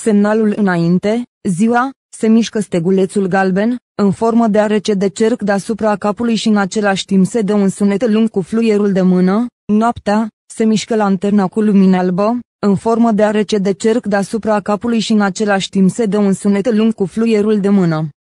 Semnalul înainte, ziua, se mișcă stegulețul galben, în formă de arece de cerc deasupra capului și în același timp se dă un sunet lung cu fluierul de mână, noaptea, se mișcă lanterna cu lumină albă, în formă de arece de cerc deasupra capului și în același timp se dă un sunet lung cu fluierul de mână.